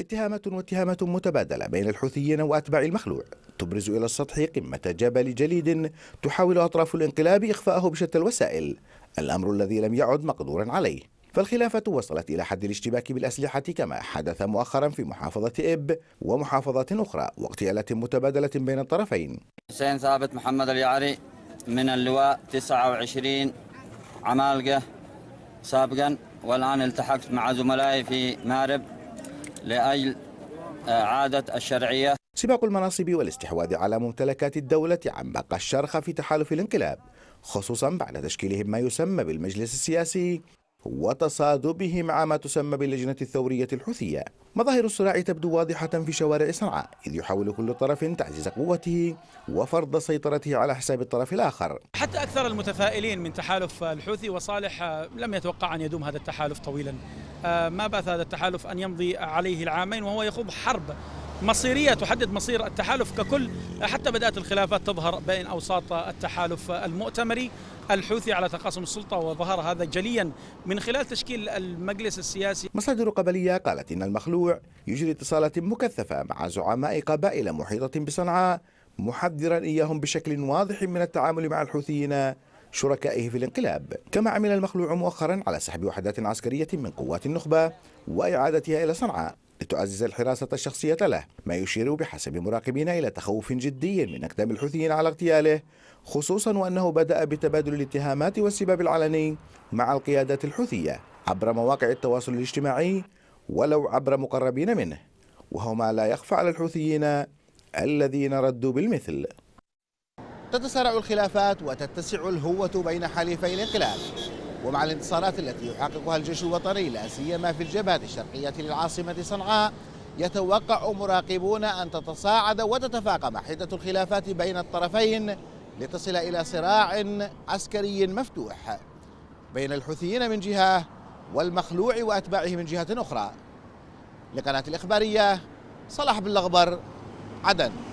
اتهامات واتهامات متبادلة بين الحوثيين وأتباع المخلوع تبرز إلى السطح قمة جبل جليد تحاول أطراف الانقلاب إخفاءه بشتى الوسائل الأمر الذي لم يعد مقدورا عليه فالخلافة وصلت إلى حد الاشتباك بالأسلحة كما حدث مؤخرا في محافظة إب ومحافظات أخرى واغتيالات متبادلة بين الطرفين حسين ثابت محمد اليعري من اللواء 29 عمالقة سابقا والآن التحقت مع زملائي في مارب لأجل إعادة الشرعية سباق المناصب والاستحواذ على ممتلكات الدولة عن بقى الشرخ في تحالف الانقلاب خصوصا بعد تشكيلهم ما يسمى بالمجلس السياسي وتصادبه مع ما تسمى باللجنة الثورية الحوثية مظاهر الصراع تبدو واضحة في شوارع صنعاء إذ يحاول كل طرف تعزيز قوته وفرض سيطرته على حساب الطرف الآخر حتى أكثر المتفائلين من تحالف الحوثي وصالح آه، لم يتوقع أن يدوم هذا التحالف طويلا آه، ما بات هذا التحالف أن يمضي عليه العامين وهو يخوض حرب مصيرية تحدد مصير التحالف ككل حتى بدأت الخلافات تظهر بين أوساط التحالف المؤتمري الحوثي على تقاسم السلطة وظهر هذا جليا من خلال تشكيل المجلس السياسي مصادر قبلية قالت إن المخلوع يجري اتصالات مكثفة مع زعماء قبائل محيطة بصنعاء محذرا إياهم بشكل واضح من التعامل مع الحوثيين شركائه في الانقلاب كما عمل المخلوع مؤخرا على سحب وحدات عسكرية من قوات النخبة وإعادتها إلى صنعاء لتعزز الحراسة الشخصية له ما يشير بحسب مراقبين إلى تخوف جدي من أقدام الحوثيين على اغتياله خصوصا وأنه بدأ بتبادل الاتهامات والسباب العلني مع القيادات الحوثية عبر مواقع التواصل الاجتماعي ولو عبر مقربين منه وهو ما لا يخفى على الحوثيين الذين ردوا بالمثل تتسارع الخلافات وتتسع الهوة بين حليفي الانقلاب ومع الانتصارات التي يحققها الجيش الوطني لا سيما في الجبهة الشرقية للعاصمة صنعاء يتوقع مراقبون أن تتصاعد وتتفاقم حدة الخلافات بين الطرفين لتصل إلى صراع عسكري مفتوح بين الحوثيين من جهة والمخلوع وأتباعه من جهة أخرى لقناة الإخبارية صلاح بن الأخبر عدن